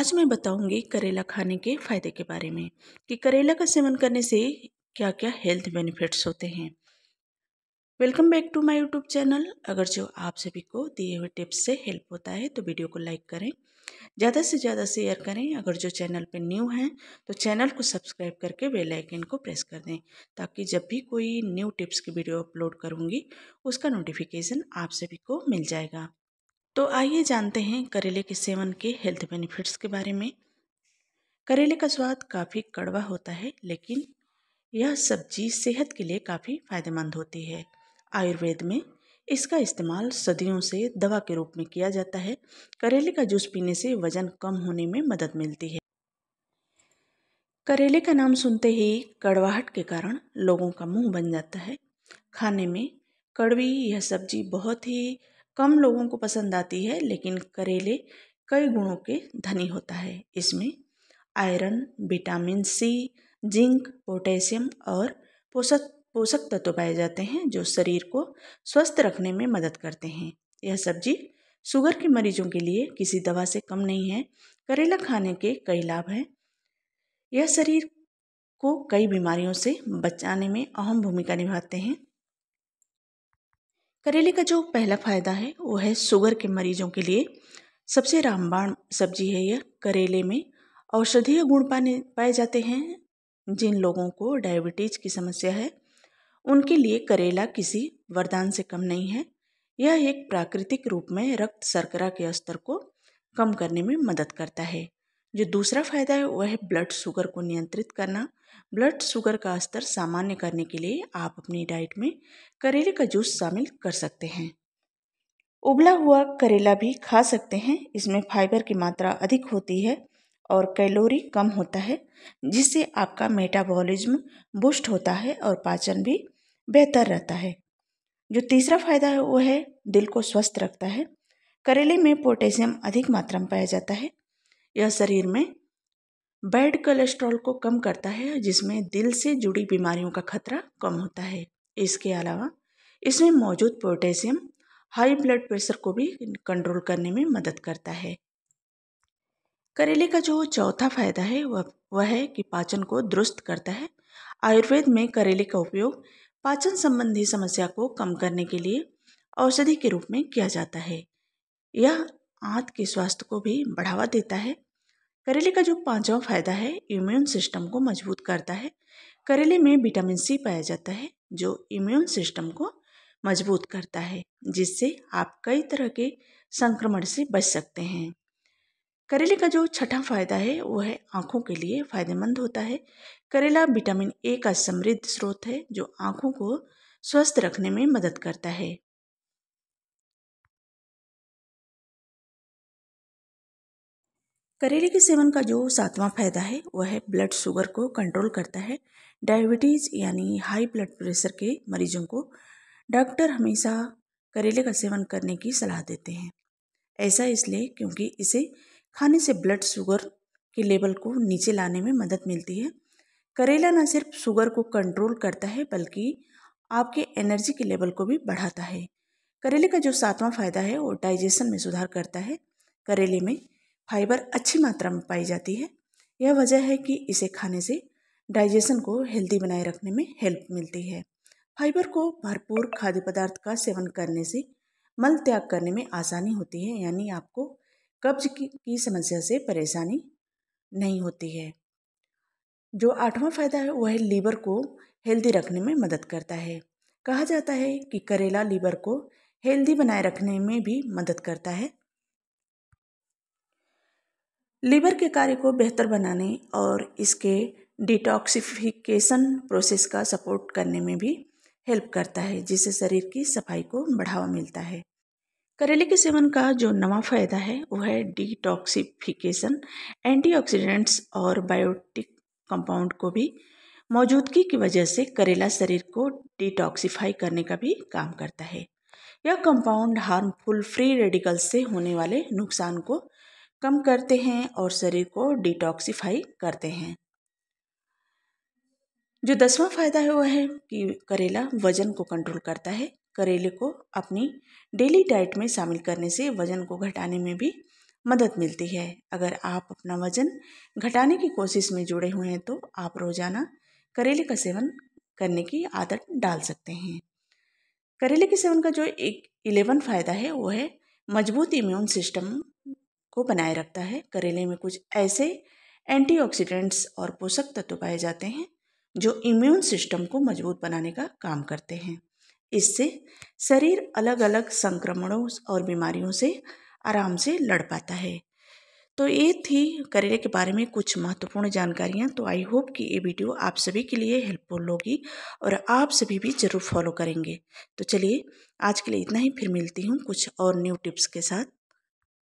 आज मैं बताऊंगी करेला खाने के फ़ायदे के बारे में कि करेला का सेवन करने से क्या क्या हेल्थ बेनिफिट्स होते हैं welcome back to my YouTube channel अगर जो आप सभी को दिए हुए टिप्स से हेल्प होता है तो वीडियो को लाइक करें ज़्यादा से ज़्यादा शेयर करें अगर जो चैनल पर न्यू हैं तो चैनल को सब्सक्राइब करके बेल आइकन को प्रेस कर दें ताकि जब भी कोई न्यू टिप्स की वीडियो अपलोड करूँगी उसका नोटिफिकेशन आप सभी को मिल जाएगा तो आइए जानते हैं करेले के सेवन के हेल्थ बेनिफिट्स के बारे में करेले का स्वाद काफ़ी कड़वा होता है लेकिन यह सब्जी सेहत के लिए काफ़ी फायदेमंद होती है आयुर्वेद में इसका इस्तेमाल सदियों से दवा के रूप में किया जाता है करेले का जूस पीने से वज़न कम होने में मदद मिलती है करेले का नाम सुनते ही कड़वाहट के कारण लोगों का मुंह बन जाता है खाने में कड़वी यह सब्जी बहुत ही कम लोगों को पसंद आती है लेकिन करेले कई गुणों के धनी होता है इसमें iron vitamin C zinc potassium और पोषक पोषक तत्व पाए जाते हैं जो शरीर को स्वस्थ रखने में मदद करते हैं यह सब्जी शुगर के मरीजों के लिए किसी दवा से कम नहीं है करेला खाने के कई लाभ हैं यह शरीर को कई बीमारियों से बचाने में अहम भूमिका निभाते हैं करेले का जो पहला फ़ायदा है वो है शुगर के मरीजों के लिए सबसे रामबाण सब्जी है यह करेले में औषधीय गुण पाने पाए जाते हैं जिन लोगों को डायबिटीज की समस्या है उनके लिए करेला किसी वरदान से कम नहीं है यह एक प्राकृतिक रूप में रक्त शर्करा के स्तर को कम करने में मदद करता है जो दूसरा फायदा है वह है ब्लड शुगर को नियंत्रित करना ब्लड शुगर का स्तर सामान्य करने के लिए आप अपनी डाइट में करेले का जूस शामिल कर सकते हैं उबला हुआ करेला भी खा सकते हैं इसमें फाइबर की मात्रा अधिक होती है और कैलोरी कम होता है जिससे आपका मेटाबॉलिज्म बूस्ट होता है और पाचन भी बेहतर रहता है जो तीसरा फायदा है वो है दिल को स्वस्थ रखता है करेले में पोटेशियम अधिक मात्रा में पाया जाता है यह शरीर में बैड कोलेस्ट्रॉल को कम करता है जिसमें दिल से जुड़ी बीमारियों का खतरा कम होता है इसके अलावा इसमें मौजूद पोटेशियम हाई ब्लड प्रेशर को भी कंट्रोल करने में मदद करता है करेले का जो चौथा फायदा है वह वह है कि पाचन को दुरुस्त करता है आयुर्वेद में करेले का उपयोग पाचन संबंधी समस्या को कम करने के लिए औषधि के रूप में किया जाता है यह आंत के स्वास्थ्य को भी बढ़ावा देता है करेले का जो पांचवा फायदा है इम्यून सिस्टम को मजबूत करता है करेले में विटामिन सी पाया जाता है जो इम्यून सिस्टम को मजबूत करता है जिससे आप कई तरह के संक्रमण से बच सकते हैं करेले का जो छठा फायदा है वो है आँखों के लिए फायदेमंद होता है करेला विटामिन ए का समृद्ध स्रोत है जो आँखों को स्वस्थ रखने में मदद करता है करेले के सेवन का जो सातवां फायदा है वह है ब्लड शुगर को कंट्रोल करता है डायबिटीज़ यानी हाई ब्लड प्रेशर के मरीजों को डॉक्टर हमेशा करेले का सेवन करने की सलाह देते हैं ऐसा इसलिए क्योंकि इसे खाने से ब्लड शुगर के लेवल को नीचे लाने में मदद मिलती है करेला न सिर्फ शुगर को कंट्रोल करता है बल्कि आपके एनर्जी के लेवल को भी बढ़ाता है करेले का जो सातवां फायदा है वो डाइजेशन में सुधार करता है करेले में फाइबर अच्छी मात्रा में पाई जाती है यह वजह है कि इसे खाने से डाइजेशन को हेल्दी बनाए रखने में हेल्प मिलती है फाइबर को भरपूर खाद्य पदार्थ का सेवन करने से मल त्याग करने में आसानी होती है यानी आपको कब्ज की, की समस्या से परेशानी नहीं होती है जो आठवां फायदा है वह लीवर को हेल्दी रखने में मदद करता है कहा जाता है कि करेला लीवर को हेल्दी बनाए रखने में भी मदद करता है लीवर के कार्य को बेहतर बनाने और इसके डिटॉक्सिफिकेशन प्रोसेस का सपोर्ट करने में भी हेल्प करता है जिससे शरीर की सफाई को बढ़ावा मिलता है करेले के सेवन का जो नवा फायदा है वह है डिटॉक्सिफिकेशन एंटीऑक्सीडेंट्स और बायोटिक कंपाउंड को भी मौजूदगी की वजह से करेला शरीर को डिटॉक्सिफाई करने का भी काम करता है यह कंपाउंड हार्मफुल फ्री रेडिकल्स से होने वाले नुकसान को कम करते हैं और शरीर को डिटॉक्सीफाई करते हैं जो दसवां फायदा है वह है कि करेला वजन को कंट्रोल करता है करेले को अपनी डेली डाइट में शामिल करने से वजन को घटाने में भी मदद मिलती है अगर आप अपना वजन घटाने की कोशिश में जुड़े हुए हैं तो आप रोज़ाना करेले का सेवन करने की आदत डाल सकते हैं करेले के सेवन का जो एक इलेवन फ़ायदा है वो है मजबूत इम्यून सिस्टम को बनाए रखता है करेले में कुछ ऐसे एंटीऑक्सीडेंट्स और पोषक तत्व पाए जाते हैं जो इम्यून सिस्टम को मजबूत बनाने का काम करते हैं इससे शरीर अलग अलग संक्रमणों और बीमारियों से आराम से लड़ पाता है तो ये थी करेले के बारे में कुछ महत्वपूर्ण जानकारियाँ तो आई होप कि ये वीडियो आप सभी के लिए हेल्पफुल होगी और आप सभी भी ज़रूर फॉलो करेंगे तो चलिए आज के लिए इतना ही फिर मिलती हूँ कुछ और न्यू टिप्स के साथ